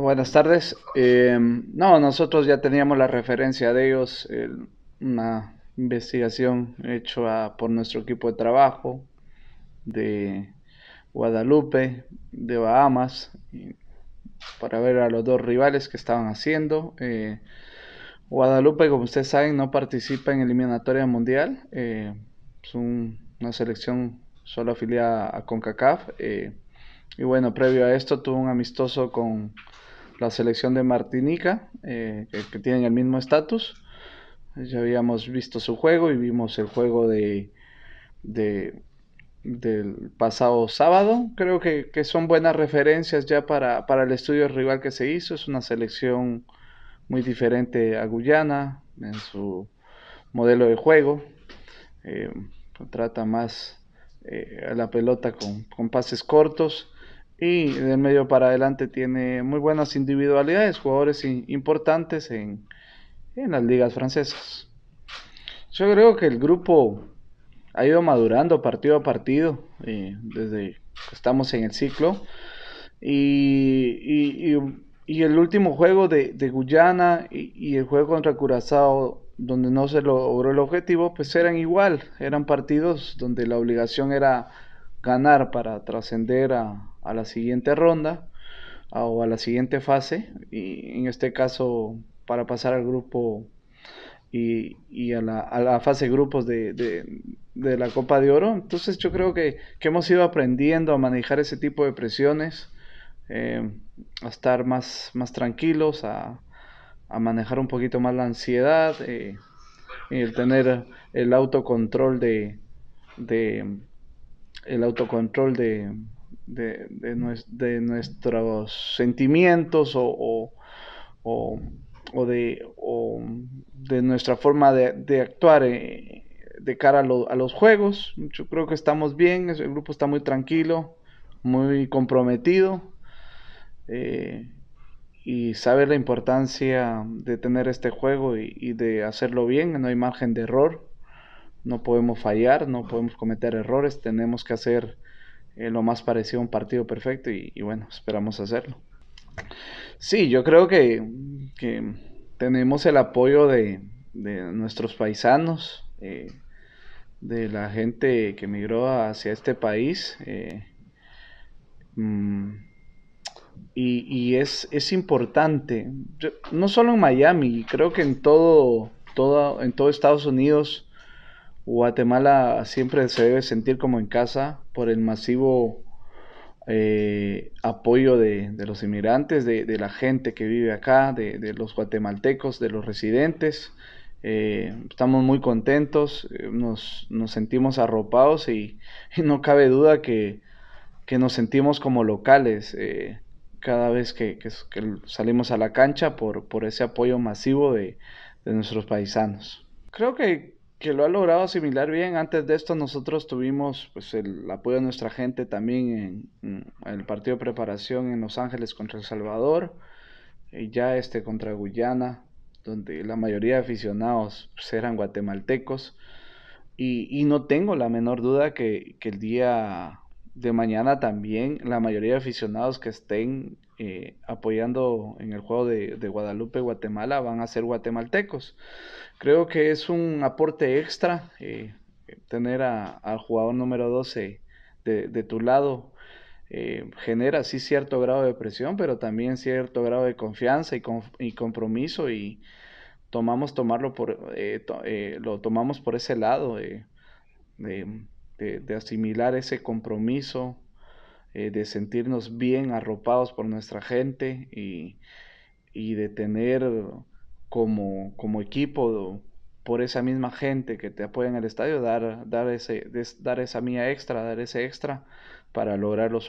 Buenas tardes. Eh, no, nosotros ya teníamos la referencia de ellos, una investigación hecha por nuestro equipo de trabajo de Guadalupe, de Bahamas, para ver a los dos rivales que estaban haciendo. Eh, Guadalupe, como ustedes saben, no participa en eliminatoria mundial. Eh, es una selección solo afiliada a CONCACAF. y bueno, previo a esto tuvo un amistoso con la selección de Martinica, eh, que, tienen el mismo estatus. Ya habíamos visto su juego y vimos el juego de, del pasado sábado. Creo que, son buenas referencias ya para, el estudio rival que se hizo. Es una selección muy diferente a Guyana en su modelo de juego. Eh, trata más eh, a la pelota con, con pases cortos y del medio para adelante tiene muy buenas individualidades, jugadores importantes en, las ligas francesas. Yo creo que el grupo ha ido madurando partido a partido eh, desde que estamos en el ciclo. Y, y, el último juego de, de Guyana y, el juego contra Curazao, donde no se logró el objetivo, pues eran igual, eran partidos donde la obligación era ganar para trascender a, a la siguiente ronda ah, o a la siguiente fase, y en este caso para pasar al grupo y, a, la, a, la, fase grupos de, la Copa de Oro. Entonces yo creo que, hemos ido aprendiendo a manejar ese tipo de presiones, eh, a estar más, más tranquilos, a, a manejar un poquito más la ansiedad, y eh, el tener el autocontrol de, de el autocontrol de, de, de, nuestros sentimientos o, de, nuestra forma de, actuar eh, de cara a, los juegos. Yo creo que estamos bien, el grupo está muy tranquilo, muy comprometido. Eh, y sabe la importancia de tener este juego y, de hacerlo bien, no hay margen de error, no podemos fallar, no podemos cometer errores, tenemos que hacer eh, lo más parecido a un partido perfecto y, bueno, esperamos hacerlo. Sí, yo creo que, tenemos el apoyo de, nuestros paisanos, eh, de la gente que emigró hacia este país. Eh, mm, y, es, importante, no solo en Miami, creo que en todo, en todo Estados Unidos Guatemala siempre se debe sentir como en casa por el masivo eh, apoyo de, los inmigrantes, de, la gente que vive acá, de, los guatemaltecos, de los residentes. Eh, estamos muy contentos, eh, nos, sentimos arropados y, no cabe duda que, nos sentimos como locales cada vez que, salimos a la cancha por, ese apoyo masivo de, de nuestros paisanos. Creo que que lo ha logrado asimilar bien. Antes de esto nosotros tuvimos pues, el apoyo de nuestra gente también en, el partido de preparación en Los Ángeles contra El Salvador y ya este contra Guyana, donde la mayoría de aficionados pues, eran guatemaltecos. Y, no tengo la menor duda que, que el día de mañana también la mayoría de aficionados que estén eh, apoyando en el juego de, Guadalupe-Guatemala van a ser guatemaltecos. Creo que es un aporte extra eh, tener al jugador número 12 de, tu lado. Eh, genera sí cierto grado de presión, pero también cierto grado de confianza y, compromiso y tomamos tomarlo por lo tomamos por ese lado de asimilar ese compromiso eh, de sentirnos bien arropados por nuestra gente y, de tener como, como equipo por esa misma gente que te apoya en el estadio, dar, dar, ese, dar esa mía extra, dar ese extra para lograr los